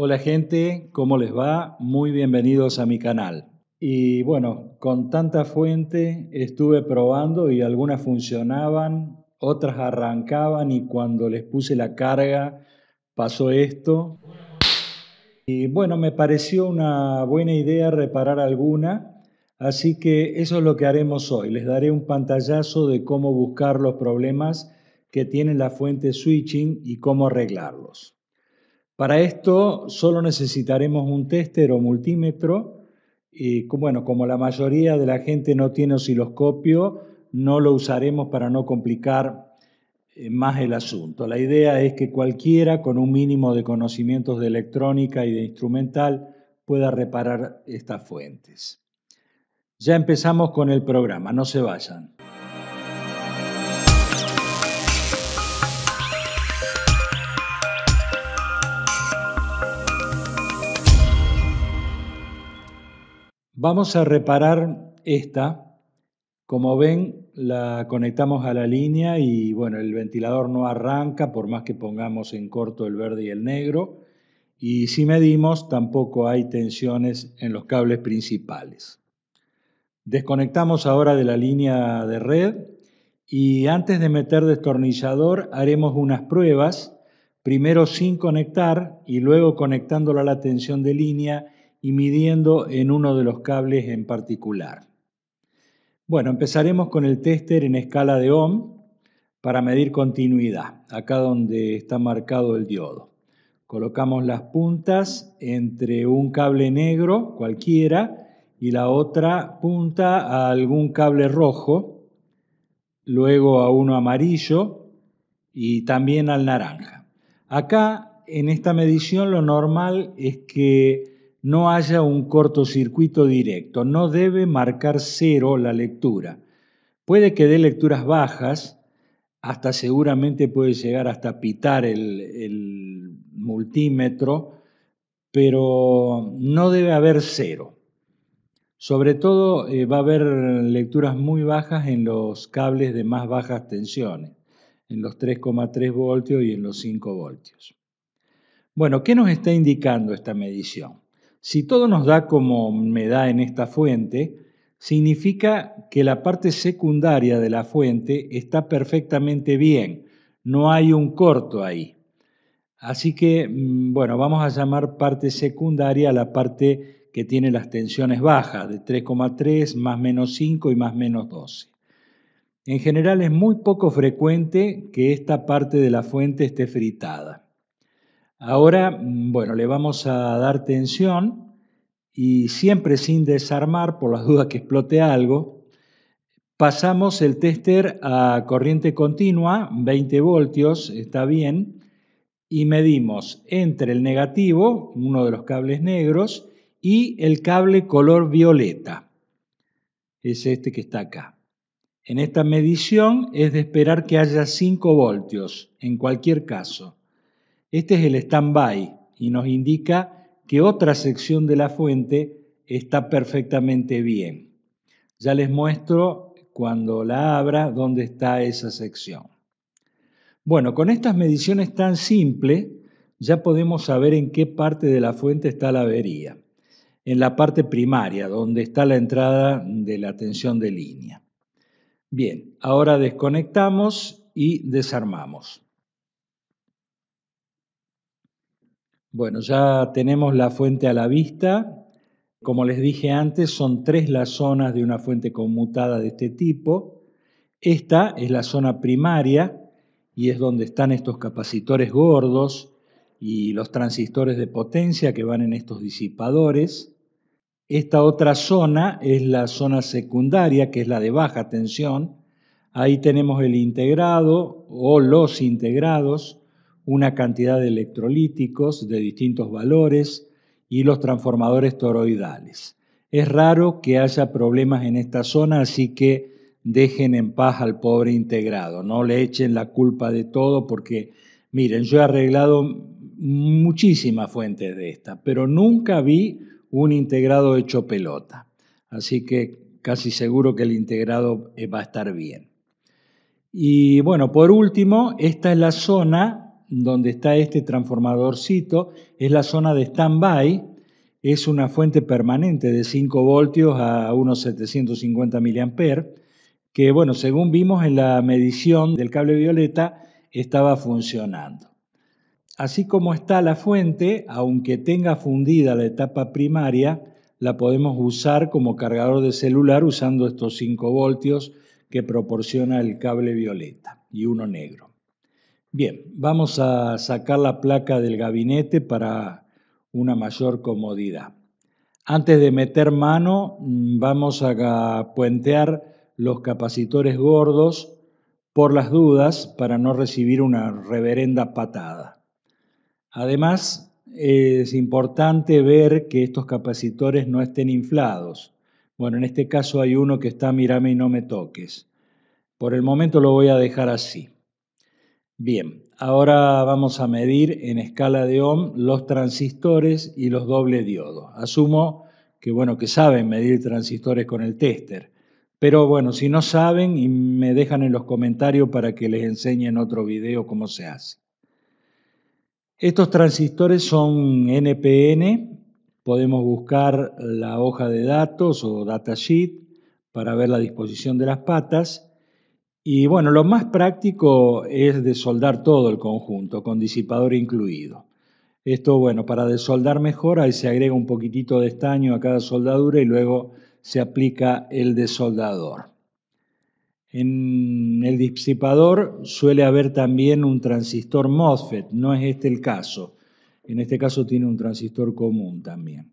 Hola gente, ¿cómo les va? Muy bienvenidos a mi canal. Y bueno, con tanta fuente estuve probando y algunas funcionaban, otras arrancaban y cuando les puse la carga pasó esto. Y bueno, me pareció una buena idea reparar alguna, así que eso es lo que haremos hoy. Les daré un pantallazo de cómo buscar los problemas que tienen la fuente switching y cómo arreglarlos. Para esto solo necesitaremos un tester o multímetro. Y, bueno, como la mayoría de la gente no tiene osciloscopio, no lo usaremos para no complicar eh, más el asunto. La idea es que cualquiera con un mínimo de conocimientos de electrónica y de instrumental pueda reparar estas fuentes. Ya empezamos con el programa, no se vayan. Vamos a reparar esta. Como ven, la conectamos a la línea y bueno, el ventilador no arranca por más que pongamos en corto el verde y el negro. Y si medimos, tampoco hay tensiones en los cables principales. Desconectamos ahora de la línea de red y antes de meter destornillador haremos unas pruebas, primero sin conectar y luego conectándola a la tensión de línea y midiendo en uno de los cables en particular. Bueno, empezaremos con el tester en escala de ohm para medir continuidad, acá donde está marcado el diodo. Colocamos las puntas entre un cable negro cualquiera y la otra punta a algún cable rojo, luego a uno amarillo y también al naranja. Acá en esta medición lo normal es que no haya un cortocircuito directo. No debe marcar cero la lectura. Puede que dé lecturas bajas, hasta seguramente puede llegar hasta pitar el, multímetro, pero no debe haber cero. Sobre todo eh, va a haber lecturas muy bajas en los cables de más bajas tensiones, en los 3,3 voltios y en los 5 voltios. Bueno, ¿qué nos está indicando esta medición? Si todo nos da como me da en esta fuente, significa que la parte secundaria de la fuente está perfectamente bien, no hay un corto ahí. Así que, mm, bueno, vamos a llamar parte secundaria la parte que tiene las tensiones bajas, de 3,3 más menos 5 y más menos 12. En general es muy poco frecuente que esta parte de la fuente esté fritada. Ahora, mm, bueno, le vamos a dar tensión y siempre sin desarmar, por las dudas que explote algo, pasamos el tester a corriente continua, 20 voltios, está bien, y medimos entre el negativo, uno de los cables negros, y el cable color violeta, es este que está acá. En esta medición es de esperar que haya 5 voltios, en cualquier caso. Este es el stand-by y nos indica que otra sección de la fuente está perfectamente bien. Ya les muestro cuando la abra dónde está esa sección. Bueno, con estas mediciones tan simples ya podemos saber en qué parte de la fuente está la avería. En la parte primaria, donde está la entrada de la tensión de línea. Bien, ahora desconectamos y desarmamos. Bueno, ya tenemos la fuente a la vista. Como les dije antes, son tres las zonas de una fuente conmutada de este tipo. Esta es la zona primaria y es donde están estos capacitores gordos y los transistores de potencia que van en estos disipadores. Esta otra zona es la zona secundaria, que es la de baja tensión. Ahí tenemos el integrado o los integrados una cantidad de electrolíticos de distintos valores y los transformadores toroidales. Es raro que haya problemas en esta zona, así que dejen en paz al pobre integrado, no le echen la culpa de todo porque, miren, yo he arreglado muchísimas fuentes de esta, pero nunca vi un integrado hecho pelota, así que casi seguro que el integrado eh, va a estar bien. Y bueno, por último, esta es la zona donde está este transformadorcito es la zona de stand-by, es una fuente permanente de 5 voltios a unos 750 mA, que bueno, según vimos en la medición del cable violeta, estaba funcionando. Así como está la fuente, aunque tenga fundida la etapa primaria, la podemos usar como cargador de celular usando estos 5 voltios que proporciona el cable violeta y uno negro. Bien, vamos a sacar la placa del gabinete para una mayor comodidad. Antes de meter mano, mm, vamos a puentear los capacitores gordos por las dudas para no recibir una reverenda patada. Además, es importante ver que estos capacitores no estén inflados. Bueno, en este caso hay uno que está mirame y no me toques. Por el momento lo voy a dejar así. Bien, ahora vamos a medir en escala de ohm los transistores y los doble diodos. Asumo que bueno que saben medir transistores con el tester, pero bueno, si no saben y me dejan en los comentarios para que les enseñe en otro video cómo se hace. Estos transistores son NPN, podemos buscar la hoja de datos o datasheet para ver la disposición de las patas y bueno, lo más práctico es desoldar todo el conjunto, con disipador incluido. Esto, bueno, para desoldar mejor, ahí se agrega un poquitito de estaño a cada soldadura y luego se aplica el desoldador. En el disipador suele haber también un transistor MOSFET, no es este el caso. En este caso tiene un transistor común también.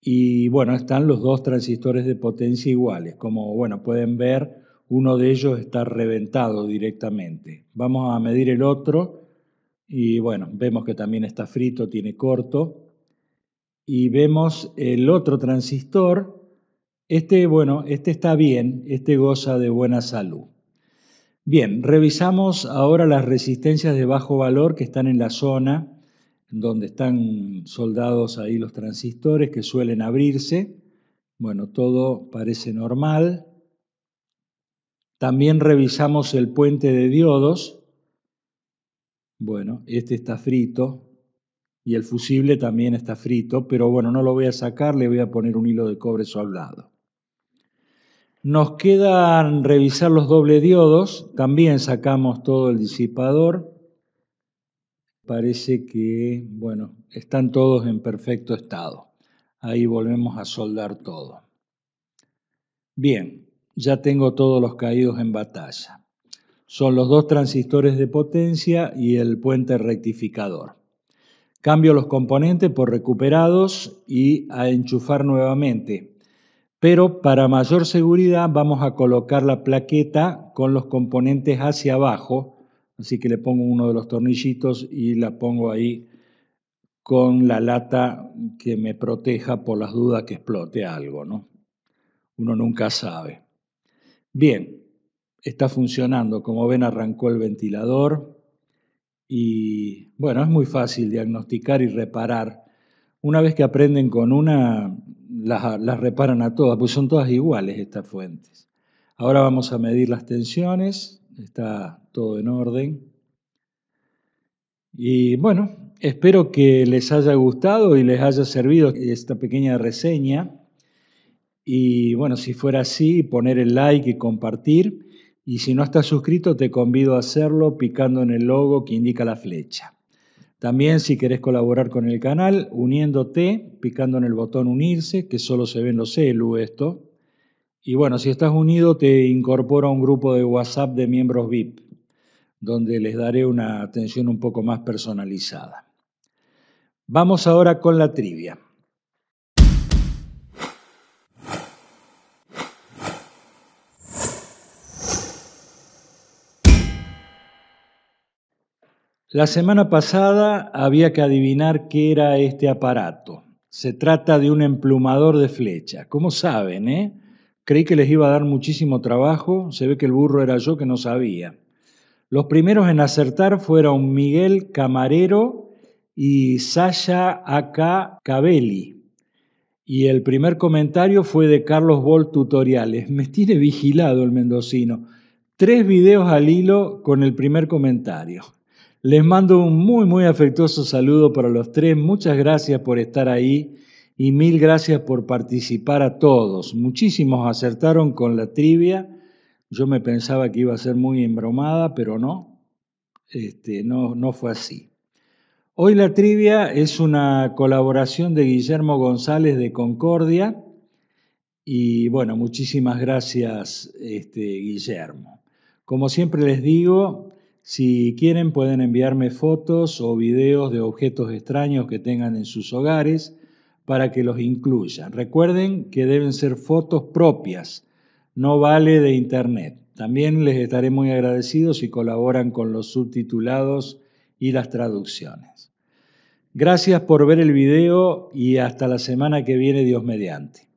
Y bueno, están los dos transistores de potencia iguales. Como bueno, pueden ver, uno de ellos está reventado directamente. Vamos a medir el otro y bueno, vemos que también está frito, tiene corto. Y vemos el otro transistor. Este, bueno, este está bien, este goza de buena salud. Bien, revisamos ahora las resistencias de bajo valor que están en la zona donde están soldados ahí los transistores que suelen abrirse. Bueno, todo parece normal. También revisamos el puente de diodos. Bueno, este está frito y el fusible también está frito, pero bueno, no lo voy a sacar, le voy a poner un hilo de cobre soldado. Nos quedan revisar los doble diodos, también sacamos todo el disipador. Parece que, bueno, están todos en perfecto estado. Ahí volvemos a soldar todo. Bien, ya tengo todos los caídos en batalla. Son los dos transistores de potencia y el puente rectificador. Cambio los componentes por recuperados y a enchufar nuevamente. Pero para mayor seguridad vamos a colocar la plaqueta con los componentes hacia abajo. Así que le pongo uno de los tornillitos y la pongo ahí con la lata que me proteja por las dudas que explote algo, ¿no? Uno nunca sabe. Bien, está funcionando. Como ven, arrancó el ventilador. Y bueno, es muy fácil diagnosticar y reparar. Una vez que aprenden con una, las, reparan a todas, pues son todas iguales estas fuentes. Ahora vamos a medir las tensiones. Está todo en orden. Y bueno, espero que les haya gustado y les haya servido esta pequeña reseña y bueno, si fuera así, poner el like y compartir. Y si no estás suscrito, te convido a hacerlo picando en el logo que indica la flecha. También si querés colaborar con el canal, uniéndote, picando en el botón unirse, que solo se ven los celu esto. Y bueno, si estás unido, te incorporo a un grupo de WhatsApp de miembros VIP, donde les daré una atención un poco más personalizada. Vamos ahora con la trivia. La semana pasada había que adivinar qué era este aparato. Se trata de un emplumador de flecha. ¿Cómo saben, eh? Creí que les iba a dar muchísimo trabajo. Se ve que el burro era yo que no sabía. Los primeros en acertar fueron Miguel Camarero y Sasha Aka Cabelli. Y el primer comentario fue de Carlos Bol Tutoriales. Me tiene vigilado el mendocino. Tres videos al hilo con el primer comentario. Les mando un muy, muy afectuoso saludo para los tres. Muchas gracias por estar ahí y mil gracias por participar a todos. Muchísimos acertaron con la trivia. Yo me pensaba que iba a ser muy embromada, pero no. Este, no, no fue así. Hoy la trivia es una colaboración de Guillermo González de Concordia. Y bueno, muchísimas gracias, este, Guillermo. Como siempre les digo, si quieren pueden enviarme fotos o videos de objetos extraños que tengan en sus hogares para que los incluyan. Recuerden que deben ser fotos propias, no vale de internet. También les estaré muy agradecido si colaboran con los subtitulados y las traducciones. Gracias por ver el video y hasta la semana que viene Dios mediante.